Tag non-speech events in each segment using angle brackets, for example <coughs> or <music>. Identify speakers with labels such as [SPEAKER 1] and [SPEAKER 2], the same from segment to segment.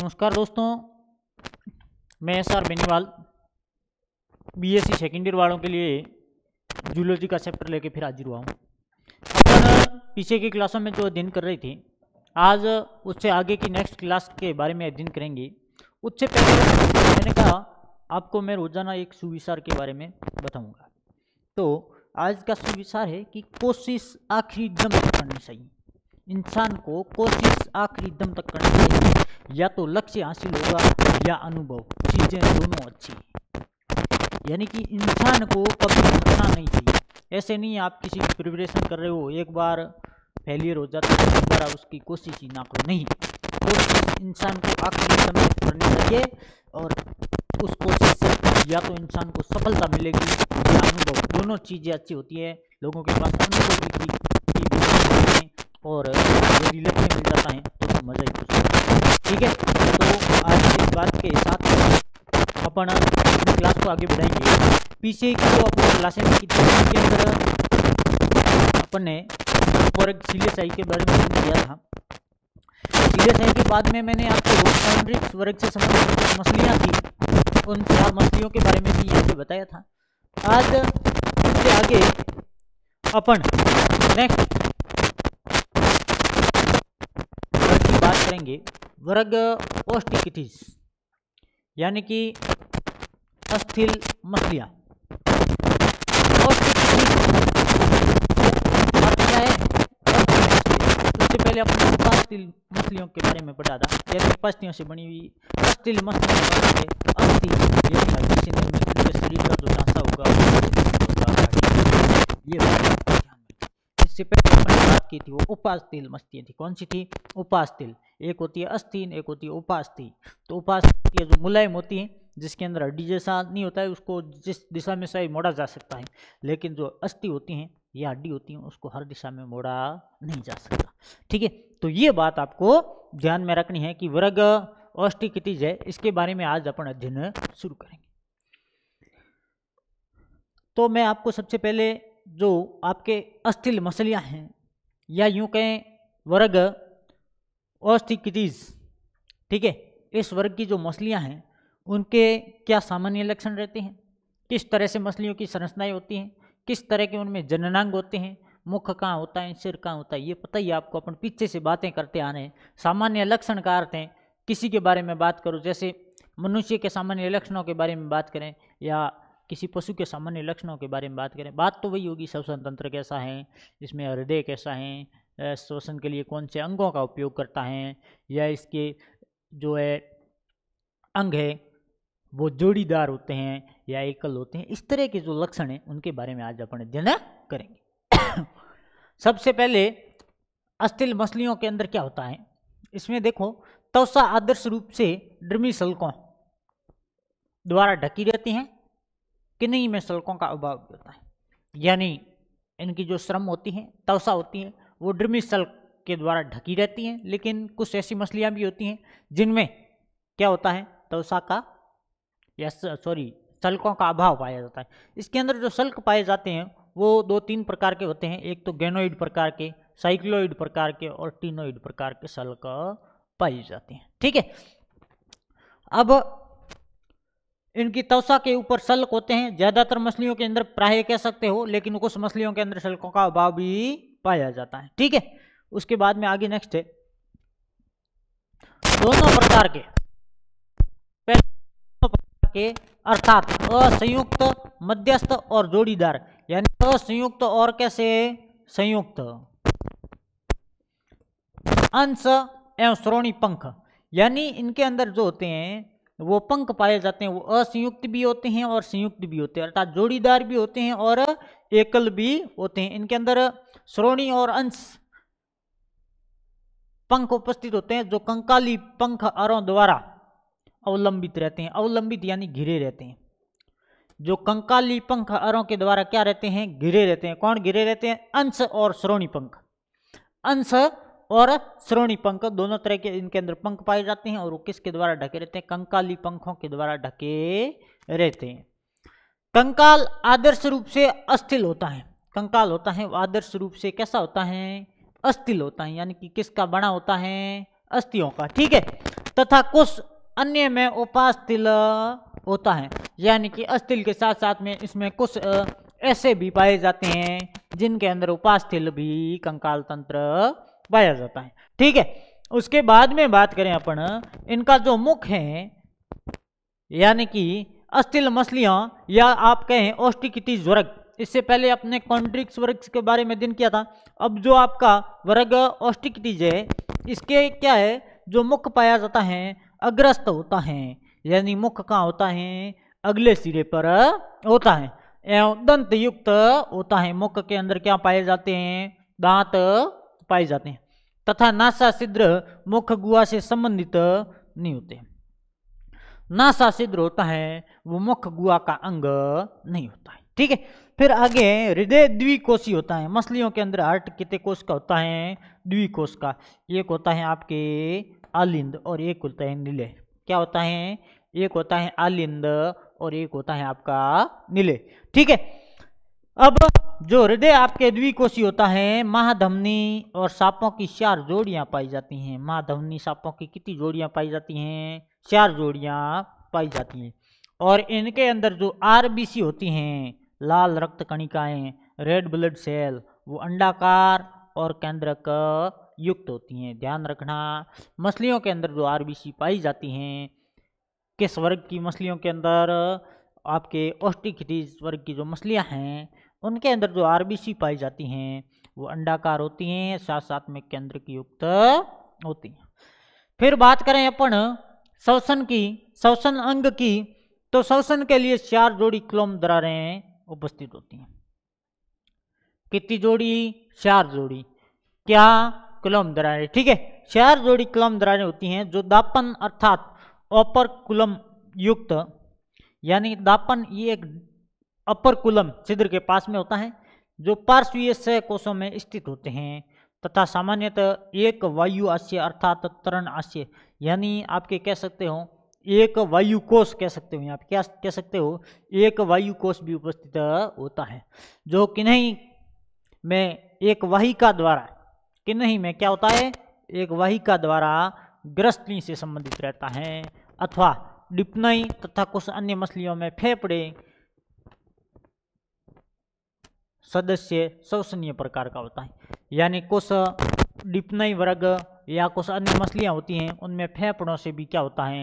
[SPEAKER 1] नमस्कार दोस्तों मैं S R Beniwal B S C second year वालों के लिए जूलॉजी का चैप्टर लेके फिर हाजिर हुआ हूँ अपन पीछे की क्लासों में जो अध्ययन कर रही थी आज उससे आगे की नेक्स्ट क्लास के बारे में अध्ययन करेंगे उससे पहले मैंने कहा आपको मैं रोज़ाना एक सुविचार के बारे में बताऊँगा तो आज का सुविचार है कि कोशिश आखिरी दम तक करनी चाहिए इंसान को कोशिश आखिरी दम तक करनी चाहिए या तो लक्ष्य हासिल होगा या अनुभव चीज़ें दोनों अच्छी यानी कि इंसान को कभी थकना नहीं चाहिए ऐसे नहीं आप किसी की प्रिपरेशन कर रहे हो एक बार फेलियर हो जाता है एक बार उसकी कोशिश ही ना करो नहीं तो इंसान को आखिरी समय करनी चाहिए और उस कोशिश से या तो इंसान को सफलता मिलेगी या अनुभव दोनों चीज़ें अच्छी होती है लोगों के पास अनुभव की और यदि लक्ष्य मिल जाता है तो मज़ा ही ठीक है तो आज इस बात के साथ अपन क्लास को आगे बढ़ाएंगे पीछे की जो अपने क्लासेस की थी उसके अंदर अपन ने फॉरक सीरियस आई के बारे में किया था सीरियस आई के बाद में मैंने आपको रोड वर्ग से संबंधित मछलियाँ थी उन चार मछलियों के बारे में भी यहाँ से बताया था आज उसके आगे अपन नेक्स्ट बात करेंगे वर्ग ओस्टिकिथिस यानी कि अस्थिल मछलियाँ पहले अपने पास्तिल मछलियों के बारे में पढ़ा था जैसे पस्तियों से बनी हुई अस्थिल मछलियों के अस्थि किसी ने उनके शरीर का जो नाशा होगा ये इससे पहले बात की थी वो उपास्तिल मछलियाँ थी कौन सी थी उपास्तिल एक होती है अस्थि एक होती है उपास्थि तो उपास्थि जो मुलायम होती है जिसके अंदर हड्डी जैसा नहीं होता है उसको जिस दिशा में सही मोड़ा जा सकता है लेकिन जो अस्थि होती हैं ये हड्डी होती हैं उसको हर दिशा में मोड़ा नहीं जा सकता ठीक है तो ये बात आपको ध्यान में रखनी है कि वर्ग औष्टिकितिज है इसके बारे में आज अपन अध्ययन शुरू करेंगे तो मैं आपको सबसे पहले जो आपके अस्थिल मसलियाँ हैं या यूँ कहें वर्ग ऑस्थिकिटीज ठीक है इस वर्ग की जो मछलियाँ हैं उनके क्या सामान्य लक्षण रहते हैं किस तरह से मछलियों की संरचनाएँ होती हैं किस तरह के उनमें जननांग होते हैं मुख कहाँ होता है सिर कहाँ होता है ये पता ही आपको अपन पीछे से बातें करते आ रहे हैं सामान्य लक्षण का अर्थ है किसी के बारे में बात करो जैसे मनुष्य के सामान्य लक्षणों के बारे में बात करें या किसी पशु के सामान्य लक्षणों के बारे में बात करें बात तो वही होगी श्वसन तंत्र कैसा है इसमें हृदय कैसा है श्वसन के लिए कौन से अंगों का उपयोग करता है या इसके जो है अंग है वो जोड़ीदार होते हैं या एकल होते हैं इस तरह के जो लक्षण हैं उनके बारे में आज अपन अध्ययन करेंगे <coughs> सबसे पहले अस्थिल मछलियों के अंदर क्या होता है इसमें देखो तवसा आदर्श रूप से ड्रमी सलकों द्वारा ढकी रहती हैं किन्हीं में सलकों का अभाव होता है यानी इनकी जो श्रम होती है तवसा होती है वो सल के द्वारा ढकी रहती हैं लेकिन कुछ ऐसी मछलियाँ भी होती हैं जिनमें क्या होता है तवसा का या सॉरी सलकों का अभाव पाया जाता है इसके अंदर जो शल्क पाए जाते हैं वो दो तीन प्रकार के होते हैं एक तो गेनोइड प्रकार के साइक्लोइड प्रकार के और टीनोइड प्रकार के सल्क पाए जाते हैं ठीक है अब इनकी तवसा के ऊपर शल्क होते हैं ज़्यादातर मछलियों के अंदर प्राय कह सकते हो लेकिन कुछ मछलियों के अंदर सल्कों का अभाव भी पाया जाता है ठीक है उसके बाद में आगे नेक्स्ट है दोनों प्रकार के के अर्थात असंयुक्त मध्यस्थ और जोड़ीदार यानी असंयुक्त और कैसे संयुक्त अंश एवं श्रोणी पंख यानी इनके अंदर जो होते हैं वो पंख पाए जाते हैं वो असंयुक्त भी होते हैं और संयुक्त भी होते हैं अर्थात जोड़ीदार भी होते हैं और एकल भी होते हैं इनके अंदर श्रोणी और अंश पंख उपस्थित होते हैं जो कंकाली पंख अरों द्वारा अवलंबित रहते हैं अवलंबित यानी घिरे रहते हैं जो कंकाली पंख अरों के द्वारा क्या रहते हैं घिरे रहते हैं कौन घिरे रहते हैं अंश और श्रोणी पंख अंश और श्रोणी पंख दोनों तरह के इनके अंदर पंख पाए जाते हैं और वो किसके द्वारा ढके रहते हैं कंकाली पंखों के द्वारा ढके रहते हैं कंकाल आदर्श रूप से अस्थिल होता है कंकाल होता है आदर्श रूप से कैसा होता है अस्थिल होता है यानी कि किसका बना होता है अस्थियों का ठीक है तथा कुछ अन्य में उपास्थिल होता है यानी कि अस्थिल के साथ साथ में इसमें कुछ ऐसे भी पाए जाते हैं जिनके अंदर उपास्थिल भी कंकाल तंत्र पाया जाता है ठीक है उसके बाद में बात करें अपन इनका जो मुख है यानी कि अस्थिल मछलियां या आप कहें ओस्टिकिटी वर्ग इससे पहले आपने कॉन्ट्रिक्स वर्ग के बारे में दिन किया था अब जो आपका वर्ग ऑस्टिकिटीज है इसके क्या है जो मुख पाया जाता है अग्रस्त होता है यानी मुख कहाँ होता है अगले सिरे पर होता है एवं दंत युक्त होता है मुख के अंदर क्या पाए जाते हैं दांत पाए जाते हैं तथा नासा सिद्र मुख गुआ से संबंधित नहीं होते नासा सिद्र होता है वो मुख गुआ का अंग नहीं होता है ठीक है फिर आगे हृदय द्विकोशी होता है मछलियों के अंदर हार्ट कितने कोष का होता है द्विकोष का एक होता है आपके आलिंद और एक होता है नीले क्या होता है एक होता है आलिंद और एक होता है आपका नीले ठीक है अब जो हृदय आपके द्विकोशी होता है महाधमनी और सांपों की चार जोड़ियां पाई जाती हैं महाधमनी सांपों की कितनी जोड़ियां पाई जाती हैं चार जोड़ियां पाई जाती हैं और इनके अंदर जो आरबीसी होती हैं लाल रक्त कणिकाएं रेड ब्लड सेल वो अंडाकार और केंद्रक युक्त होती हैं ध्यान रखना मछलियों के अंदर जो आर पाई जाती हैं किस वर्ग की मछलियों के अंदर आपके ऑस्टिकिटीज वर्ग की जो मछलियाँ हैं उनके अंदर जो आरबीसी पाई जाती हैं वो अंडाकार होती हैं साथ साथ में केंद्र की युक्त होती हैं फिर बात करें अपन श्वसन की श्वसन अंग की तो श्वसन के लिए चार जोड़ी क्लोम दरारें उपस्थित होती हैं कितनी जोड़ी चार जोड़ी क्या क्लोम दरारें ठीक है चार जोड़ी क्लोम दरारें होती हैं जो दापन अर्थात ओपर कुलम युक्त यानी दापन ये एक अपर कुलम छिद्र के पास में होता है जो पार्श्वीय सह कोशों में स्थित होते हैं तथा सामान्यतः एक वायु आशय अर्थात तरण आशय यानी आपके कह सकते हो एक वायु कोष कह सकते हो यहाँ क्या कह सकते हो एक वायु कोष भी उपस्थित होता है जो किन्हीं में एक वाहिका द्वारा किन्हीं में क्या होता है एक वाहिका द्वारा ग्रस्तनी से संबंधित रहता है अथवा डिपनई तथा कुछ अन्य मछलियों में फेफड़े सदस्य शोषणीय प्रकार का होता है यानी कुछ डिपनई वर्ग या कुछ अन्य मछलियाँ होती हैं उनमें फेफड़ों से भी क्या होता है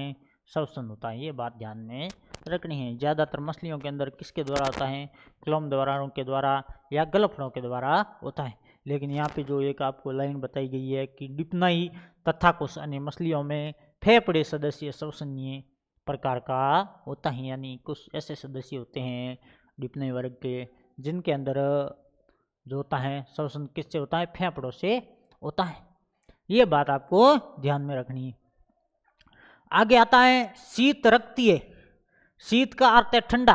[SPEAKER 1] शोषण होता है ये बात ध्यान में रखनी है ज़्यादातर मछलियों के अंदर किसके द्वारा होता है क्लोम द्वारा के द्वारा या गलफड़ों के द्वारा होता है लेकिन यहाँ पे जो एक आपको लाइन बताई गई है कि डिपनाई तथा कुछ अन्य मछलियों में फेफड़े सदस्य शोषणीय प्रकार का होता है यानी कुछ ऐसे सदस्य होते हैं डिपनाई वर्ग के जिनके अंदर जो होता है श्वसन किससे होता है फेफड़ों से होता है ये बात आपको ध्यान में रखनी है आगे आता है शीत रक्तीय शीत का अर्थ है ठंडा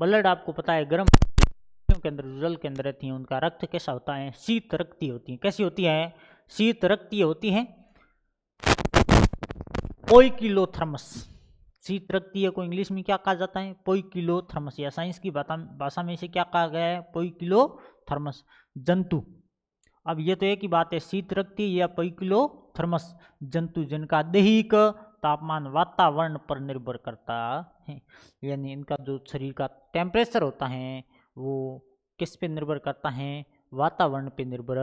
[SPEAKER 1] ब्लड आपको पता है गर्म के अंदर जल के अंदर रहती है उनका रक्त कैसा होता है शीत रक्तीय होती है कैसी होती है शीत रक्तीय होती है ओइकिलोथर्मस शीत रखती है को इंग्लिश में क्या कहा जाता है पोई किलो थर्मस या साइंस की भाषा में इसे क्या कहा गया है पोई किलो थर्मस जंतु अब ये तो एक ही बात है शीत रखती या पोई किलो थर्मस जंतु जिनका दैहिक तापमान वातावरण पर निर्भर करता है यानी इनका जो शरीर का टेम्परेचर होता है वो किस पे निर्भर करता है वातावरण पे निर्भर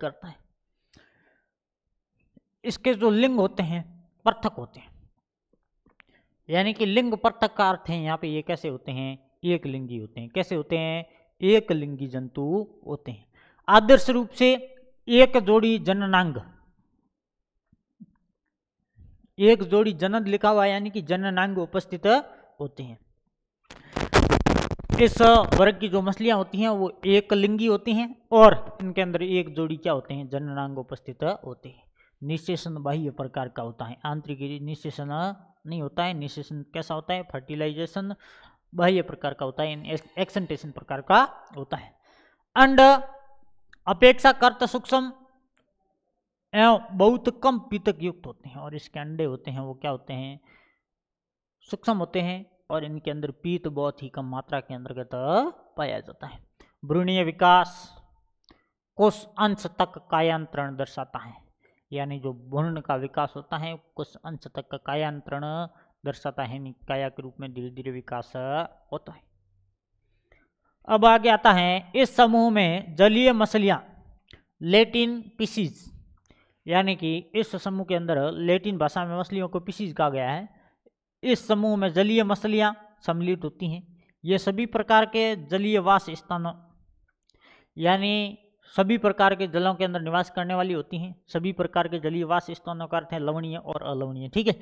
[SPEAKER 1] करता है इसके जो लिंग होते हैं पृथक होते हैं यानी कि लिंग पृथक का अर्थ है यहाँ पे ये कैसे होते हैं एक लिंगी होते हैं कैसे होते हैं एक लिंगी जंतु होते हैं आदर्श रूप से एक जोड़ी जननांग एक जोड़ी जनन लिखा हुआ यानी कि जननांग उपस्थित होते हैं इस वर्ग की जो मछलियां होती हैं वो एक लिंगी होती हैं और इनके अंदर एक जोड़ी क्या होते हैं जननांग उपस्थित होते हैं निशेषण बाह्य प्रकार का होता है आंतरिक निशेषण नहीं होता है निशेषण कैसा होता है फर्टिलाइजेशन बाह्य प्रकार का होता है एक्सेंटेशन प्रकार का होता है एंड अपेक्षा कर्त सूक्ष्म एवं बहुत कम पीतक युक्त होते हैं और इसके अंडे होते हैं वो क्या होते हैं सूक्ष्म होते हैं और इनके अंदर पीत बहुत ही कम मात्रा के अंतर्गत पाया जाता है भ्रूणीय विकास कोष अंश तक कायांतरण दर्शाता है यानी जो भूर्ण का विकास होता है कुछ अंश तक का कायांतरण दर्शाता है काया के रूप में धीरे धीरे विकास होता है अब आगे आता है इस समूह में जलीय मछलियाँ लेटिन पीसीज यानी कि इस समूह के अंदर लेटिन भाषा में मछलियों को पीसीज कहा गया है इस समूह में जलीय मछलियाँ सम्मिलित होती हैं ये सभी प्रकार के जलीय वास स्थानों यानी सभी प्रकार के जलों के अंदर निवास करने वाली होती हैं सभी प्रकार के जलीय वास स्थानों का अर्थ है लवणीय और अलवणीय ठीक है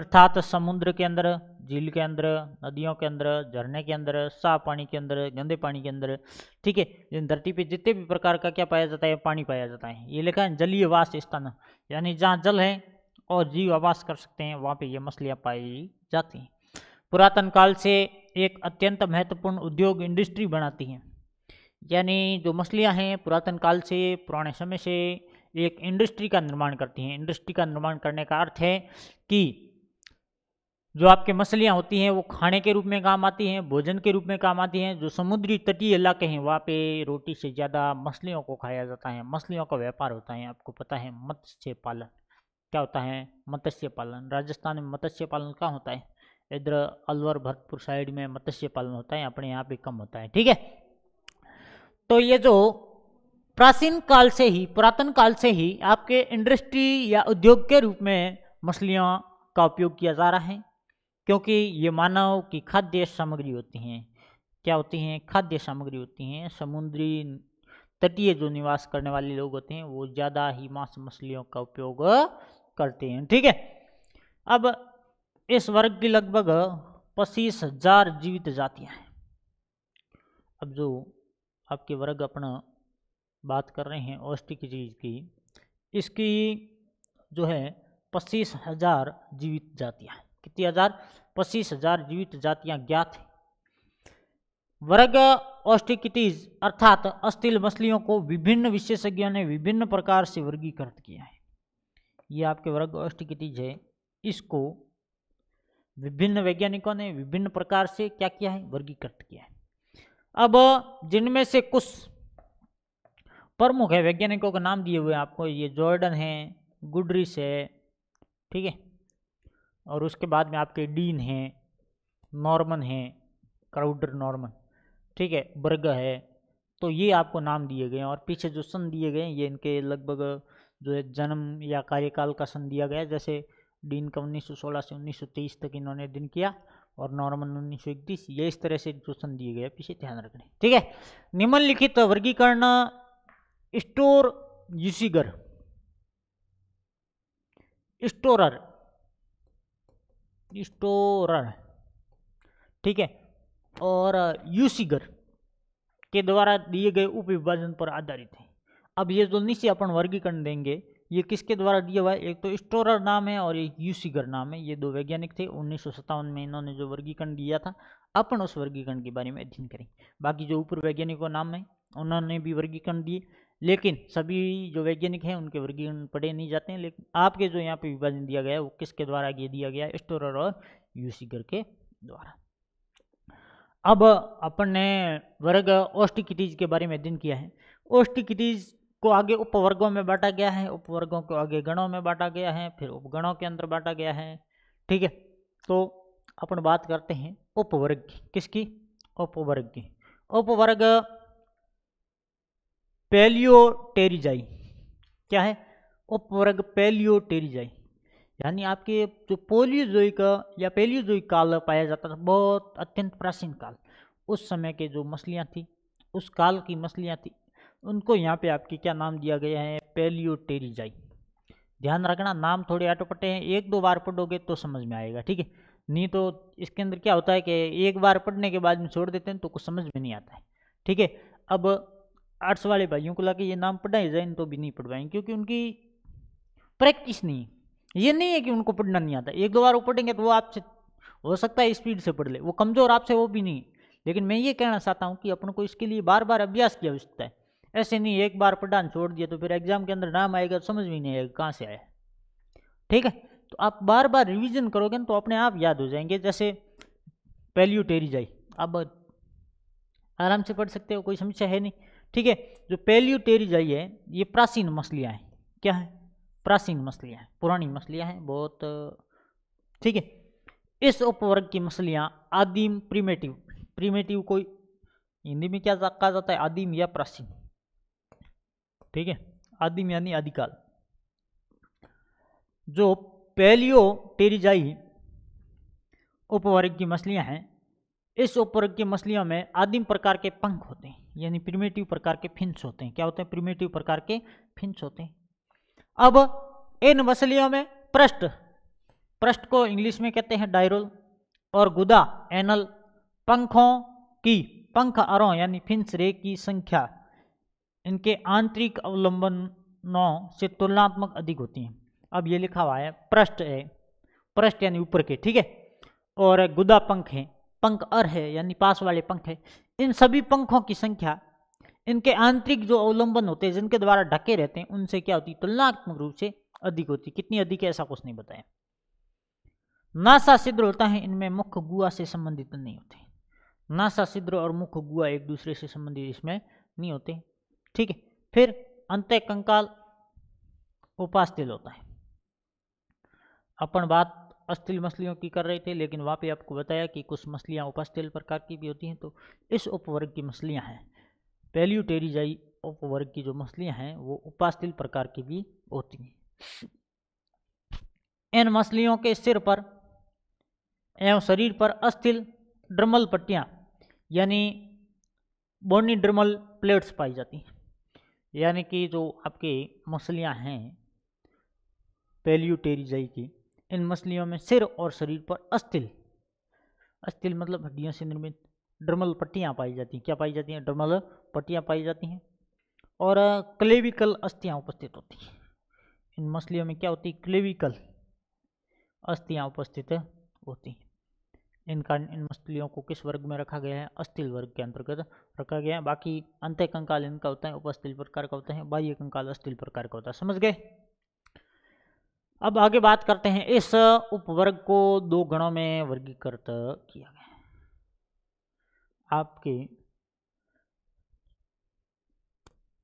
[SPEAKER 1] अर्थात समुद्र के अंदर झील के अंदर नदियों के अंदर झरने के अंदर साफ पानी के अंदर गंदे पानी के अंदर ठीक है धरती पे जितने भी प्रकार का क्या पाया जाता है पानी पाया जाता है ये लिखा है जलीय वास स्थान यानी जहाँ जल है और जीव आवास कर सकते हैं वहाँ पर ये मछलियाँ पाई जाती हैं पुरातन काल से एक अत्यंत महत्वपूर्ण उद्योग इंडस्ट्री बनाती हैं यानी जो मछलियाँ हैं पुरातन काल से पुराने समय से एक इंडस्ट्री का निर्माण करती हैं इंडस्ट्री का निर्माण करने का अर्थ है कि जो आपके मछलियाँ होती हैं वो खाने के रूप में काम आती हैं भोजन के रूप में काम आती हैं जो समुद्री तटीय इलाके हैं वहाँ पे रोटी से ज़्यादा मछलियों को खाया जाता है मछलियों का व्यापार होता है आपको पता है मत्स्य पालन क्या होता है मत्स्य पालन राजस्थान में मत्स्य पालन कहाँ होता है इधर अलवर भरतपुर साइड में मत्स्य पालन होता है अपने यहाँ पे कम होता है ठीक है तो ये जो प्राचीन काल से ही पुरातन काल से ही आपके इंडस्ट्री या उद्योग के रूप में मछलियाँ का उपयोग किया जा रहा है क्योंकि ये मानव की खाद्य सामग्री होती हैं क्या होती हैं खाद्य सामग्री होती हैं समुद्री तटीय जो निवास करने वाले लोग होते हैं वो ज़्यादा ही मांस मछलियों का उपयोग करते हैं ठीक है अब इस वर्ग की लगभग पच्चीस हजार जीवित जातियां हैं अब जो आपके वर्ग अपना बात कर रहे हैं औष्टिक चीज की इसकी जो है पच्चीस हजार जीवित जातियां कितनी हजार पच्चीस हजार जीवित जातियां ज्ञात हैं वर्ग ऑस्टिकिटीज अर्थात अस्थिल मछलियों को विभिन्न विशेषज्ञों ने विभिन्न प्रकार से वर्गीकृत किया है ये आपके वर्ग ऑस्टिकिटीज है इसको विभिन्न वैज्ञानिकों ने विभिन्न प्रकार से क्या किया है वर्गीकृत किया है अब जिनमें से कुछ प्रमुख है वैज्ञानिकों के नाम दिए हुए आपको ये जॉर्डन है गुडरिस है ठीक है और उसके बाद में आपके डीन हैं नॉर्मन हैं क्राउडर नॉर्मन ठीक है बर्ग है तो ये आपको नाम दिए गए हैं और पीछे जो सन दिए गए हैं ये इनके लगभग जो है जन्म या कार्यकाल का सन दिया गया जैसे डीन का उन्नीस सौ सोलह से उन्नीस सौ तेईस तक इन्होंने दिन किया और नॉर्मल उन्नीस सौ इकतीस ये इस तरह से क्वेश्चन दिए गए पीछे ध्यान रखने ठीक है निम्नलिखित वर्गीकरण स्टोर यूसीगर स्टोरर स्टोरर ठीक है और यूसीगर के द्वारा दिए गए उप विभाजन पर आधारित है अब ये जो निश्चय अपन वर्गीकरण देंगे ये किसके द्वारा दिया हुआ है एक तो स्टोरर नाम है और एक यूसीगर नाम है ये दो वैज्ञानिक थे उन्नीस में इन्होंने जो वर्गीकरण दिया था अपन उस वर्गीकरण के बारे में अध्ययन करें बाकी जो ऊपर वैज्ञानिकों नाम है उन्होंने भी वर्गीकरण दिए लेकिन सभी जो वैज्ञानिक हैं उनके वर्गीकरण पढ़े नहीं जाते हैं लेकिन आपके जो यहाँ पे विभाजन दिया गया है वो किसके द्वारा ये दिया गया स्टोरर और यूसीगर के द्वारा अब अपन ने वर्ग ओस्टिकिटीज के बारे में अध्ययन किया है ओस्टिकिटीज को आगे उपवर्गों में बांटा गया है उपवर्गों को आगे गणों में बांटा गया है फिर उपगणों के अंदर बांटा गया है ठीक है तो अपन बात करते हैं उपवर्ग की किसकी उपवर्ग की उपवर्ग पेलियो टेरिजाई क्या है उपवर्ग पेलियो टेरिजाई यानी आपके जो का या पेलियोजोइक काल पाया जाता था बहुत अत्यंत प्राचीन काल उस समय के जो मछलियाँ थी उस काल की मछलियाँ थी उनको यहाँ पे आपके क्या नाम दिया गया है पेलियोटेरिजाई ध्यान रखना नाम थोड़े आटोपटे हैं एक दो बार पढ़ोगे तो समझ में आएगा ठीक है नहीं तो इसके अंदर क्या होता है कि एक बार पढ़ने के बाद में छोड़ देते हैं तो कुछ समझ में नहीं आता है ठीक है अब आर्ट्स वाले भाइयों को लाके ये नाम पढ़ाए जैन तो भी नहीं पढ़ पाएंगे क्योंकि उनकी प्रैक्टिस नहीं है ये नहीं है कि उनको पढ़ना नहीं आता एक दो बार वो पढ़ेंगे तो वो आपसे हो सकता है स्पीड से पढ़ ले वो कमज़ोर आपसे वो भी नहीं लेकिन मैं ये कहना चाहता हूँ कि अपन को इसके लिए बार बार अभ्यास की आवश्यकता है ऐसे नहीं एक बार पढ़ान छोड़ दिया तो फिर एग्जाम के अंदर नाम आएगा तो समझ में नहीं आएगा कहाँ से आया ठीक है तो आप बार बार रिवीजन करोगे ना तो अपने आप याद हो जाएंगे जैसे टेरी जाए आप आराम से पढ़ सकते हो कोई समस्या है नहीं ठीक है जो टेरी पेल्यूटेरिजाई है ये प्राचीन मछलियाँ हैं क्या है प्राचीन मछलियाँ हैं पुरानी मछलियाँ हैं बहुत ठीक है इस उपवर्ग की मछलियाँ आदिम प्रीमेटिव प्रीमेटिव कोई हिंदी में क्या कहा जाता है आदिम या प्राचीन ठीक है आदिम यानी आदिकाल जो पेलियो टेरिजाई उपवर्ग की मछलियां हैं इस उपवर्ग की मछलियों में आदिम प्रकार के पंख होते हैं यानी प्रिमेटिव प्रकार के फिंस होते हैं क्या होते हैं प्रिमेटिव प्रकार के फिंस होते हैं अब इन मछलियों में प्रष्ट प्रष्ट को इंग्लिश में कहते हैं डायरोल और गुदा एनल पंखों की पंख आरों यानी फिंस रे की संख्या इनके आंतरिक अवलंबनों से तुलनात्मक अधिक होती हैं अब ये लिखा हुआ है पृष्ठ है पृष्ठ यानी ऊपर के ठीक है और गुदा पंख है पंख अर है यानी पास वाले पंख है इन सभी पंखों की संख्या इनके आंतरिक जो अवलंबन होते हैं जिनके द्वारा ढके रहते हैं उनसे क्या होती है तुलनात्मक रूप से अधिक होती कितनी अधिक है ऐसा कुछ नहीं बताया नासा सिद्र होता है इनमें मुख्य गुआ से संबंधित नहीं होते नासा सिद्र और मुख्य गुआ एक दूसरे से संबंधित इसमें नहीं होते ठीक है फिर अंत्य कंकाल उपास्थिल होता है अपन बात अस्थिल मछलियों की कर रहे थे लेकिन वहाँ पे आपको बताया कि कुछ मछलियाँ उपास्थिल प्रकार की भी होती हैं तो इस उपवर्ग की मछलियाँ हैं पेल्यूटेरिजाई उपवर्ग की जो मछलियाँ हैं वो उपास्थिल प्रकार की भी होती हैं इन मछलियों के सिर पर एवं शरीर पर अस्थिल ड्रमल पट्टियाँ यानी बोनी ड्रमल प्लेट्स पाई जाती हैं यानी कि जो आपके मछलियाँ हैं पेल्यूटेरिजाई की इन मछलियों में सिर और शरीर पर अस्थिल अस्थिल मतलब हड्डियों से निर्मित ड्रमल पट्टियाँ पाई जाती हैं क्या पाई जाती हैं ड्रमल पट्टियाँ पाई जाती हैं और क्लेविकल अस्थियाँ उपस्थित होती हैं इन मछलियों में क्या होती है क्लेविकल अस्थियाँ उपस्थित होती हैं इनका इन मछलियों को किस वर्ग में रखा गया है अस्थिल वर्ग के अंतर्गत रखा गया है बाकी अंत्य कंकाल इनका होता है उपस्थिल प्रकार का होता है बाह्य कंकाल अस्थिल प्रकार का होता है समझ गए अब आगे बात करते हैं इस उपवर्ग को दो गणों में वर्गीकृत किया गया है आपके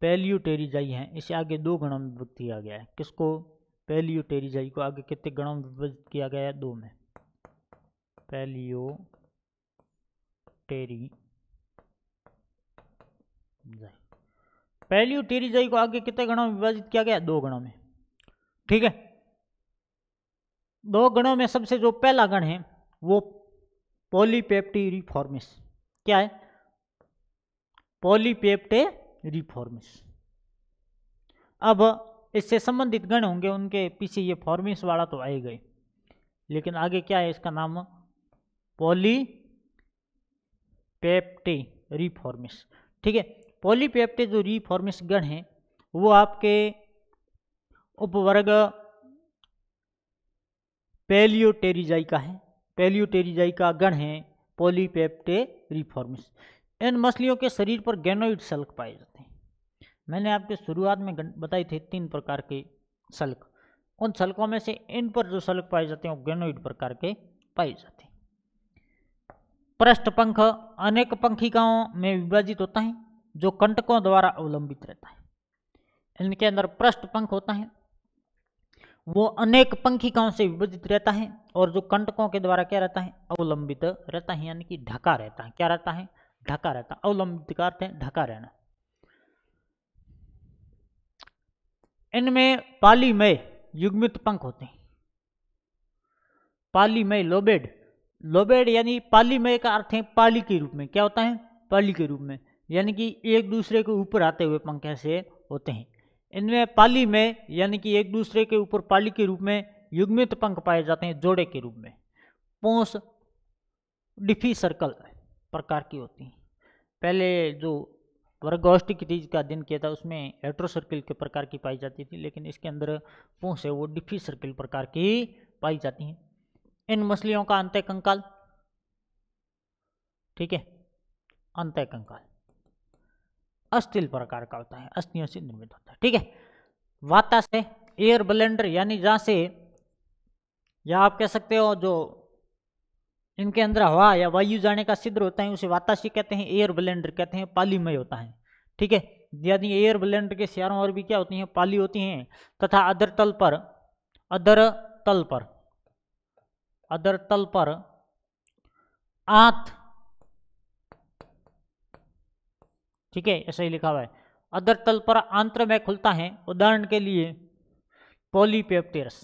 [SPEAKER 1] पेल्यूटेरिजाई हैं इसे आगे दो गणों में विभक्त किया गया है किसको पेल्यूटेरिजाई को आगे कितने गणों में विभक्त किया गया है दो में टेरी टेरी जाई को आगे कितने गणों में विभाजित किया गया दो गणों में ठीक है दो गणों में सबसे जो पहला गण है वो पॉलीपेप्टी रिफॉर्मिस क्या है पॉलीपेप्टे रिफॉर्मिस अब इससे संबंधित गण होंगे उनके पीछे ये फॉर्मिस वाला तो आए गए लेकिन आगे क्या है इसका नाम पॉलीपेप्टे रिफॉर्मिस ठीक है पॉलीपेप्टे जो रिफॉर्मिस गण हैं वो आपके उपवर्ग पेलियोटेरिजाई का है पेलियोटेरिजाई का गण है पॉलीपेप्टे रिफॉर्मिस इन मछलियों के शरीर पर गेनोइड सल्क पाए जाते हैं मैंने आपके शुरुआत में बताए थे तीन प्रकार के सल्क उन सल्कों में से इन पर जो सल्क पाए जाते हैं वो गेनोइड प्रकार के पाए जाते हैं पंख अनेक पंखिकाओं में विभाजित होता है जो कंटकों द्वारा अवलंबित रहता है इनके अंदर पृष्ठ पंख होता है वो अनेक पंखिकाओं से विभाजित रहता है और जो कंटकों के द्वारा क्या रहता है अवलंबित रहता है यानी कि ढका रहता है क्या रहता है ढका रहता है अवलंबित का अर्थ है ढका रहना इनमें पालीमय युग्मित पंख होते हैं पालीमय लोबेड लोबेड यानी पाली में का अर्थ है पाली के रूप में क्या होता है पाली के रूप में यानी कि एक दूसरे के ऊपर आते हुए पंख ऐसे होते हैं इनमें पाली में यानी कि एक दूसरे के ऊपर पाली के रूप में युग्मित पंख पाए जाते हैं जोड़े के रूप में पोंस डिफी सर्कल प्रकार की होती हैं पहले जो वर्गोष्ठी की तीज का अध्ययन किया था उसमें हेट्रो सर्किल के प्रकार की पाई जाती थी लेकिन इसके अंदर पोंस है वो डिफी सर्किल प्रकार की पाई जाती हैं इन मछलियों का अंत्य कंकाल ठीक है अंत्य कंकाल अस्थिल प्रकार का होता है अस्थियों से निर्मित होता है ठीक है वाता से एयर ब्लेंडर यानी जहां से या आप कह सकते हो जो इनके अंदर हवा या वायु जाने का सिद्ध होता है उसे वाताशी कहते हैं एयर ब्लेंडर कहते हैं पालीमय होता है ठीक है यानी एयर ब्लेंडर के सियारों और भी क्या होती हैं पाली होती हैं तथा अदर तल पर अदर तल पर अदर तल पर आंत ठीक है ऐसा ही लिखा हुआ है अदर तल पर आंत्र में खुलता है उदाहरण के लिए पॉलीपेप्टेरस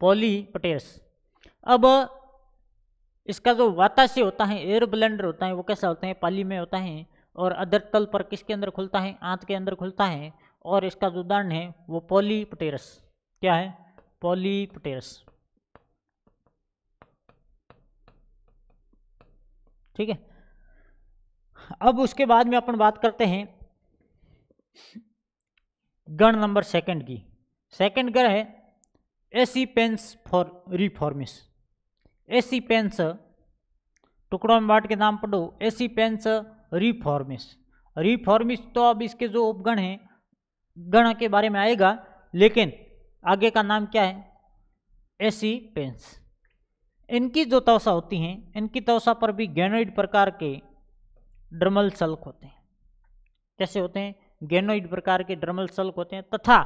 [SPEAKER 1] पॉलीपटेरस अब इसका जो वाताशय होता है एयर ब्लेंडर होता है वो कैसा होता है पाली में होता है और अदर तल पर किसके अंदर खुलता है आंत के अंदर खुलता है और इसका जो उदाहरण है वो पॉलीपटेरस क्या है पॉलीपटेरस ठीक है अब उसके बाद में अपन बात करते हैं गण नंबर सेकंड की सेकंड गण है एसी पेंस फॉर रिफॉर्मिस एसी पेंस टुकड़ों में बांट के नाम पढ़ो एसी पेंस रिफॉर्मिस रिफॉर्मिस तो अब इसके जो उपगण हैं गण के बारे में आएगा लेकिन आगे का नाम क्या है एसी पेंस इनकी जो तवसा होती हैं इनकी तवसा पर भी गेनोइड प्रकार के ड्रमल सल्क होते हैं कैसे होते हैं गेनोइड प्रकार के ड्रमल सल्क होते हैं तथा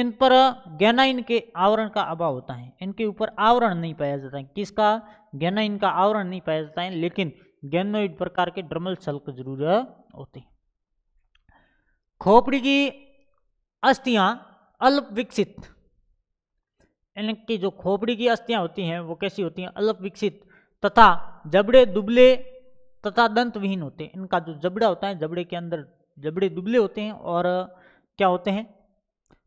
[SPEAKER 1] इन पर गेनाइन के आवरण का अभाव होता है इनके ऊपर आवरण नहीं पाया जाता है किसका गेनाइन का आवरण नहीं पाया जाता है लेकिन गेनोइड प्रकार के ड्रमल सल्क जरूर होते हैं खोपड़ी की अस्थियां अल्प विकसित इनकी जो खोपड़ी की अस्थियाँ होती हैं वो कैसी होती हैं अल्प विकसित तथा जबड़े दुबले तथा दंत विहीन होते हैं इनका जो जबड़ा होता है जबड़े के अंदर जबड़े दुबले होते हैं और क्या होते हैं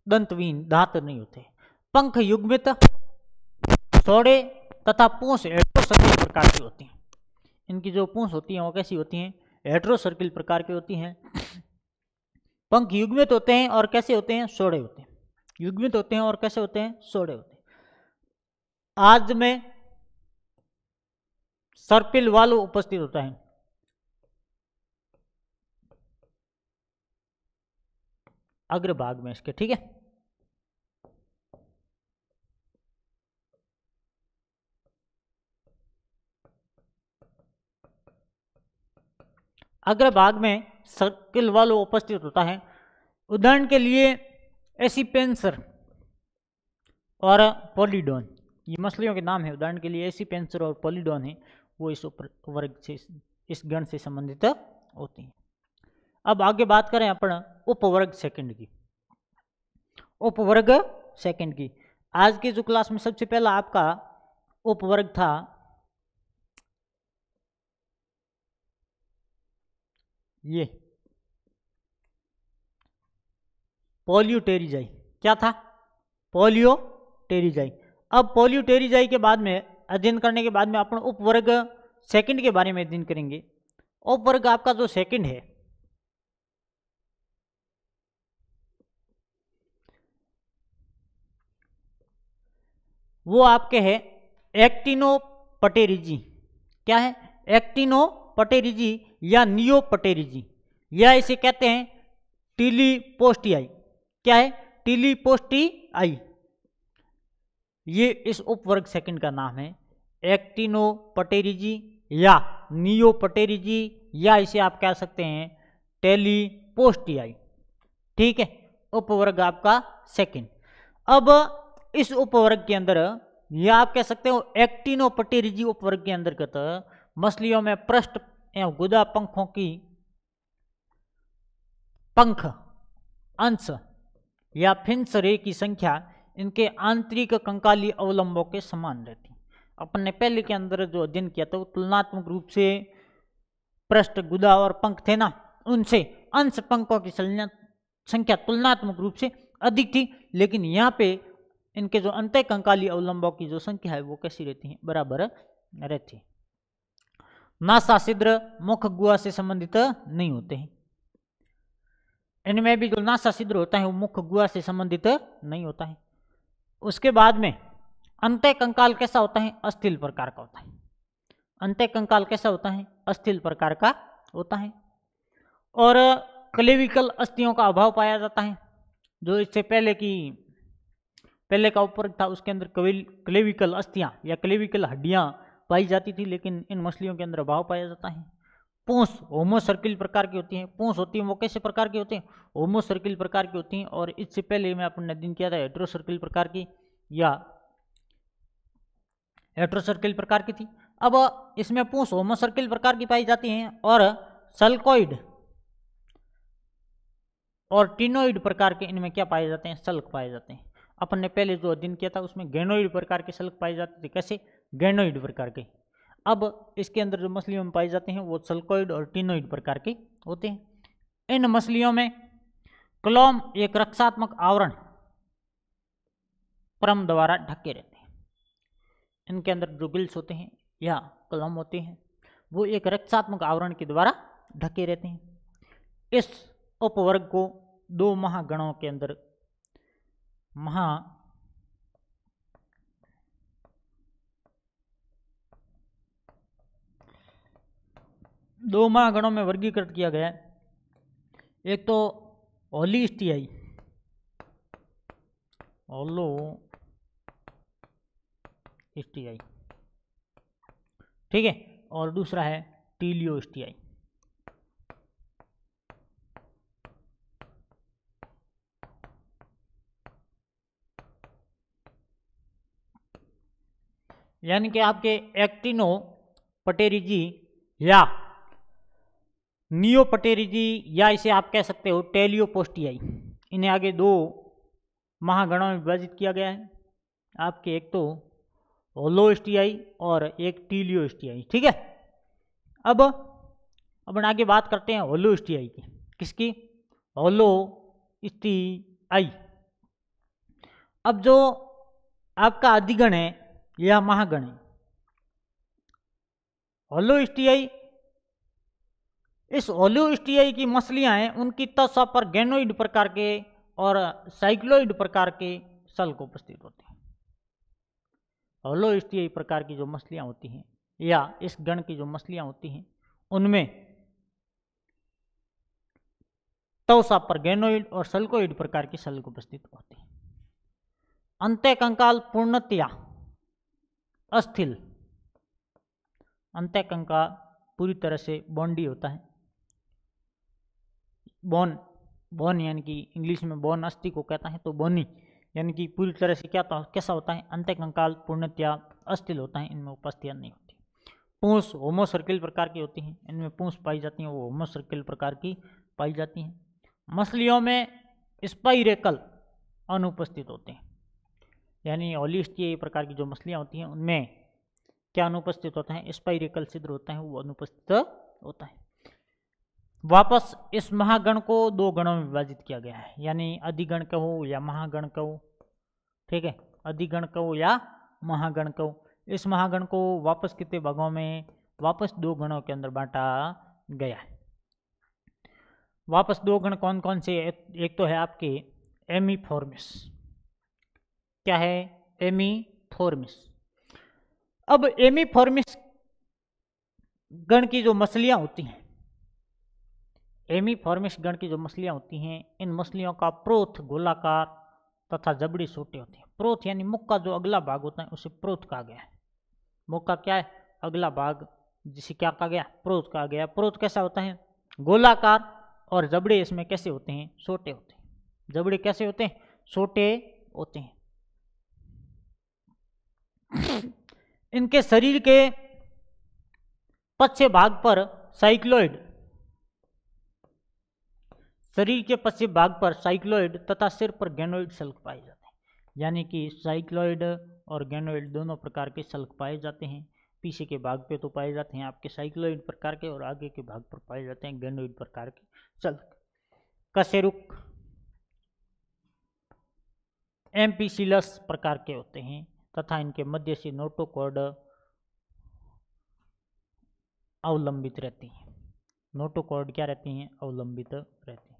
[SPEAKER 1] दंतविहीन दांत नहीं होते पंख युग्मित सोड़े तथा पूंछ हेट्रोसर्किल प्रकार की होती हैं इनकी जो पूंछ होती हैं वो कैसी होती हैं हेट्रोसर्किल प्रकार की होती हैं पंख युग्मित होते हैं और कैसे होते हैं सोड़े होते हैं युग्मित होते हैं और कैसे होते हैं सोड़े होते हैं आज में सर्पिल वाल उपस्थित होता है अग्रभाग में इसके ठीक है अग्रभाग में सर्किल वाल उपस्थित होता है उदाहरण के लिए पेंसर और पॉलीडोन ये मछलियों के नाम है उदाहरण के लिए ऐसी पेंसर और पोलिडोन है वो इस उप वर्ग से इस गण से संबंधित होती हैं अब आगे बात करें अपन उपवर्ग सेकंड की उपवर्ग सेकंड की आज के जो क्लास में सबसे पहला आपका उपवर्ग था ये पोलियो टेरीजाई क्या था पोलियो टेरीजाई अब पॉल्यूटेरिजाई के बाद में अध्ययन करने के बाद में अपन उपवर्ग सेकंड के बारे में अध्ययन करेंगे उपवर्ग आपका जो सेकंड है वो आपके है एक्टिनो पटेरिजी क्या है एक्टिनो पटेरिजी या नियो पटेरिजी या इसे कहते हैं टीली आई क्या है आई ये इस उपवर्ग सेकंड का नाम है एक्टिनो पटेरिजी या नियो पटेरिजी या इसे आप कह सकते हैं टेलीपोस्टियाई ठीक है उपवर्ग आपका सेकंड अब इस उपवर्ग के अंदर यह आप कह सकते हो एक्टिनो पटेरिजी उपवर्ग के अंतर्गत तो मछलियों में पृष्ठ एवं गुदा पंखों की पंख अंश या फिंस रे की संख्या इनके आंतरिक कंकाली अवलंबों के समान रहती अपन ने पहले के अंदर जो अध्ययन किया था वो तुलनात्मक रूप से पृष्ठ गुदा और पंख थे ना उनसे अंश पंखों की संख्या तुलनात्मक रूप से अधिक थी लेकिन यहाँ पे इनके जो अंत कंकाली अवलंबों की जो संख्या है वो कैसी रहती है बराबर रहती है नासा सिद्र मुख गुआ से संबंधित नहीं होते हैं इनमें भी जो नासा सिद्र होता है वो मुख गुआ से संबंधित नहीं होता है उसके बाद में अंत्य कंकाल कैसा होता है अस्थिल प्रकार का होता है अंत्य कंकाल कैसा होता है अस्थिल प्रकार का होता है और क्लेविकल अस्थियों का अभाव पाया जाता है जो इससे पहले की पहले का ऊपर था उसके अंदर क्लेविकल अस्थियाँ या क्लेविकल हड्डियाँ पाई जाती थी लेकिन इन मछलियों के अंदर अभाव पाया जाता है पोंस होमो सर्किल प्रकार की होती हैं पोंस होती हैं वो कैसे प्रकार की होती हैं होमो सर्किल प्रकार की होती हैं और इससे पहले मैं आपने अध्ययन किया था हेट्रो सर्किल प्रकार की या हेट्रो सर्किल प्रकार की थी अब इसमें पोंस होमो सर्किल प्रकार की पाई जाती हैं और सल्कोइड और टीनोइड प्रकार के इनमें क्या पाए जाते हैं सल्क पाए जाते हैं अपन ने पहले जो अध्ययन किया था उसमें गेनोइड प्रकार के सल्क पाए जाते थे कैसे गेनोइड प्रकार के अब इसके अंदर जो मछलियों में पाए जाते हैं वो सल्कोइड और टीनोइड प्रकार के होते हैं इन मछलियों में क्लोम एक रक्षात्मक आवरण परम द्वारा ढके रहते हैं इनके अंदर जो गिल्स होते हैं या क्लोम होते हैं वो एक रक्षात्मक आवरण के द्वारा ढके रहते हैं इस उपवर्ग को दो महागणों के अंदर महा दो महागणों में वर्गीकृत किया गया है एक तो स्टीआई होलो स्टीआई ठीक है और दूसरा है टीलियो स्टीआई यानी कि आपके एक्टिनो पटेरिजी या नियोपटेरिजी या इसे आप कह सकते हो टेलियोपोस्टियाई इन्हें आगे दो महागणों में विभाजित किया गया है आपके एक तो होलोस्टियाई और एक टीलियोस्टियाई ठीक है अब अपन आगे बात करते हैं होलोस्टियाई की किसकी होलो स्टीआई अब जो आपका अधिगण है यह महागण है होलोस्टियाई इस होलियोस्टियाई की मछलियाँ हैं उनकी तस पर गेनोइड प्रकार के और साइक्लोइड प्रकार के को उपस्थित होते हैं होलोस्टियाई प्रकार की जो मछलियाँ होती हैं या इस गण की जो मछलियाँ होती हैं उनमें तवसा पर गैनोइड और सल्कोइड प्रकार की शल्क उपस्थित होती है अंत्य कंकाल पूर्णतया अस्थिल अंत्य कंकाल पूरी तरह से बॉन्डी होता है बोन बोन यानी कि इंग्लिश में बोन अस्थि को कहता है तो बोनी यानी कि पूरी तरह से क्या कैसा होता है अंत्य कंकाल पूर्णत्या अस्थिल होता है इनमें उपस्थियाँ नहीं होती पूंस होमोसर्किल प्रकार की होती हैं इनमें पूंस पाई जाती हैं वो होमोसर्किल प्रकार की पाई जाती हैं मछलियों में स्पाइरेकल अनुपस्थित होते हैं यानी ऑलिस्टीय प्रकार की जो मछलियाँ होती हैं उनमें क्या अनुपस्थित होता है स्पाइरेकल छिद्र होता है वो अनुपस्थित होता है वापस इस महागण को दो गणों में विभाजित किया गया है यानी अधिगण कहो या महागण कहो ठीक है अधिगण कहो या महागण कहो इस महागण को वापस कितने भागों में वापस दो गणों के अंदर बांटा गया है वापस दो गण कौन कौन से एक तो है आपके एमी फॉर्मिस क्या है एमी फॉर्मिस अब एमी फॉर्मिस गण की जो मछलियाँ होती हैं एमी फॉर्मिस गण की जो मछलियाँ होती हैं इन मछलियों का प्रोथ गोलाकार तथा जबड़ी छोटे होते हैं प्रोथ यानी मुख का जो अगला भाग होता है उसे प्रोथ कहा गया है मुख का क्या है अगला भाग जिसे क्या कहा गया प्रोथ कहा गया प्रोथ कैसा होता है गोलाकार और जबड़े इसमें कैसे होते हैं छोटे होते हैं जबड़े कैसे होते हैं छोटे होते हैं इनके शरीर के पच्छे भाग पर साइक्लोइड शरीर के पश्चिम भाग पर साइक्लोइड तथा सिर पर गेनोइड शल्क पाए जाते हैं यानी कि साइक्लोइड और गेनोइड दोनों प्रकार के शल्क पाए जाते हैं पीछे के भाग पे तो पाए जाते हैं आपके साइक्लोइड प्रकार के और आगे के भाग पर पाए जाते हैं गेनोइड प्रकार के शल्क कसेरुक एम्पीसिलस प्रकार के होते हैं तथा इनके मध्य से नोटोकॉर्ड अवलंबित रहती हैं नोटोकॉर्ड क्या रहती हैं अवलंबित रहती हैं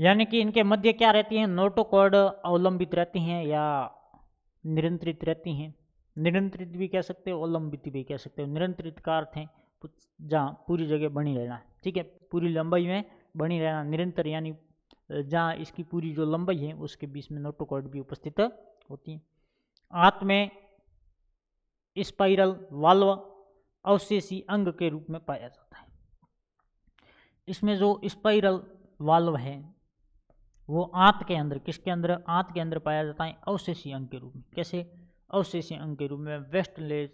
[SPEAKER 1] यानी कि इनके मध्य क्या रहती हैं नोटोकॉर्ड अवलंबित रहती हैं या निरंतरित रहती हैं निरंतरित भी कह सकते हो अवलंबित भी कह सकते हो निरंतरित का अर्थ है जहाँ पूरी जगह बनी रहना ठीक है पूरी लंबाई में बनी रहना निरंतर यानी जहाँ इसकी पूरी जो लंबाई है उसके बीच में नोटोकॉर्ड भी उपस्थित होती है आंत में स्पाइरल वाल्व अवशेषी अंग के रूप में पाया जाता है इसमें जो स्पाइरल वाल्व है वो आंत के अंदर किसके अंदर आंत के अंदर पाया जाता है अवशेषी अंग के रूप में कैसे अवशेषी अंग के रूप में लेज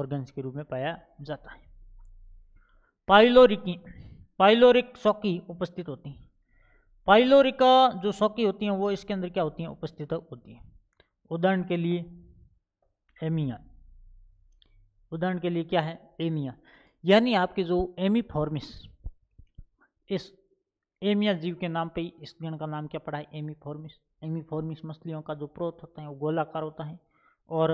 [SPEAKER 1] ऑर्गन्स के रूप में पाया जाता है पाइलोरिकी पाइलोरिक शौकी उपस्थित होती हैं पाइलोरिका जो शौकी होती हैं वो इसके अंदर क्या होती हैं उपस्थित होती हैं उदाहरण के लिए एमिया उदाहरण के लिए क्या है एमिया यानी आपके जो एमी फॉर्मिस इस एमिया जीव के नाम पे ही इस गण का नाम क्या पड़ा है एमीफॉर्मिस एमीफॉर्मिस मछलियों का जो प्रोथ होता है वो गोलाकार होता है और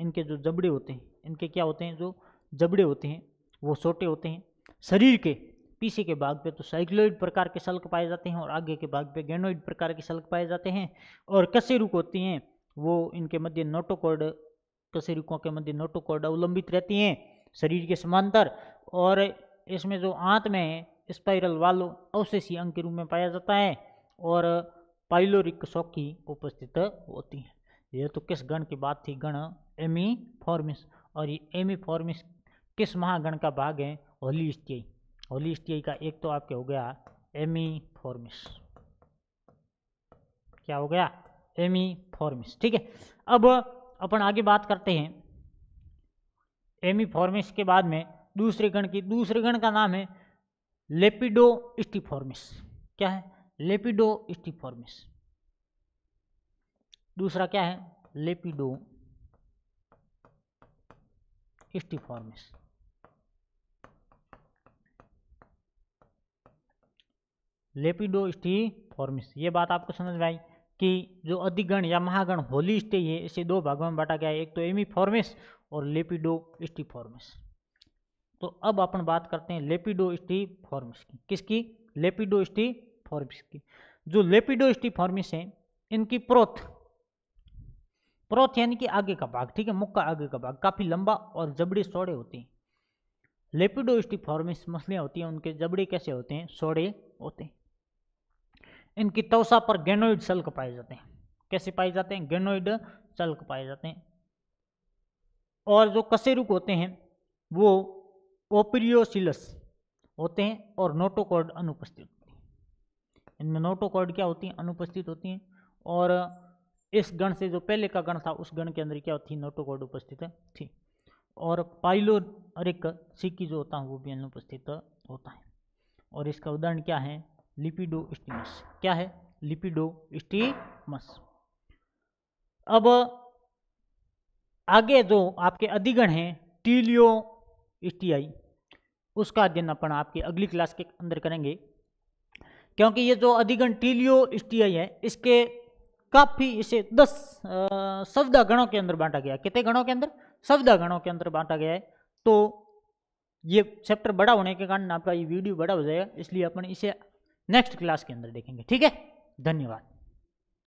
[SPEAKER 1] इनके जो जबड़े होते हैं इनके क्या होते हैं जो जबड़े होते हैं वो छोटे होते हैं शरीर के पीछे के भाग पे तो साइक्लोइड प्रकार के सल्क पाए जाते हैं और आगे के भाग पे गैनोइड प्रकार के सल्क पाए जाते हैं और कसेरुक होती हैं वो इनके मध्य नोटोकॉर्ड कसेरुकों के मध्य नोटोकॉर्ड अवलंबित रहती हैं शरीर के समांतर और इसमें जो आंत में स्पाइरल वालो अवशेषी अंग के रूप में पाया जाता है और पाइलोरिक सौखी उपस्थित होती है यह तो किस गण की बात थी गण एमी फॉर्मिस और ये एमी फॉर्मिस किस महागण का भाग है होलीस्टियाई होलीस्टियाई का एक तो आपके हो गया एमी फॉर्मिस क्या हो गया एमी फॉर्मिस ठीक है अब अपन आगे बात करते हैं एमी फॉर्मिस के बाद में दूसरे गण की दूसरे गण का नाम है लेपिडो स्टीफॉर्मिस क्या है लेपिडो स्टीफॉर्मिस दूसरा क्या है लेपिडो स्टीफॉर्मिस लेपिडो स्टीफॉर्मिस ये बात आपको समझ में आई कि जो अधिगण या महागण होली स्टे है इसे दो भागों में बांटा गया है एक तो एमी फॉर्मिस और लेपिडो स्टीफॉर्मिस तो अब अपन बात करते हैं लेपिडोस्टी फॉर्म्स की किसकी लेपिडोस्टी फॉर्म्स की जो लेपिडोस्टी फॉर्म्स हैं इनकी प्रोथ प्रोथ यानी कि आगे का भाग ठीक है मुख का आगे का भाग काफ़ी लंबा और जबड़े सौड़े होते हैं लेपिडोस्टी फॉर्मिस मछलियाँ होती हैं उनके जबड़े कैसे होते हैं सौड़े होते हैं इनकी तवसा पर गेनोइड सल्क पाए जाते हैं कैसे पाए जाते हैं गेनोइड सल्क पाए जाते हैं और जो कसेरुक होते हैं वो ओपरियोसिलस होते हैं और नोटोकॉर्ड अनुपस्थित होते हैं इनमें नोटोकॉर्ड क्या होती हैं अनुपस्थित होती हैं और इस गण से जो पहले का गण था उस गण के अंदर क्या होती नोटोकॉर्ड उपस्थित थी और पाइलोरिक सिक्की जो होता है वो भी अनुपस्थित होता है और इसका उदाहरण क्या है लिपिडो स्टीमस क्या है लिपिडो स्टीमस अब आगे जो आपके अधिगण हैं टीलियो एसटीआई उसका अध्ययन अपन आपके अगली क्लास के अंदर करेंगे क्योंकि ये जो अधिगण टीलियो एस है इसके काफ़ी इसे दस शब्दा गणों के अंदर बांटा गया कितने गणों के अंदर शब्दा गणों के अंदर बांटा गया है तो ये चैप्टर बड़ा होने के कारण आपका ये वीडियो बड़ा हो जाएगा इसलिए अपन इसे नेक्स्ट क्लास के अंदर देखेंगे ठीक है धन्यवाद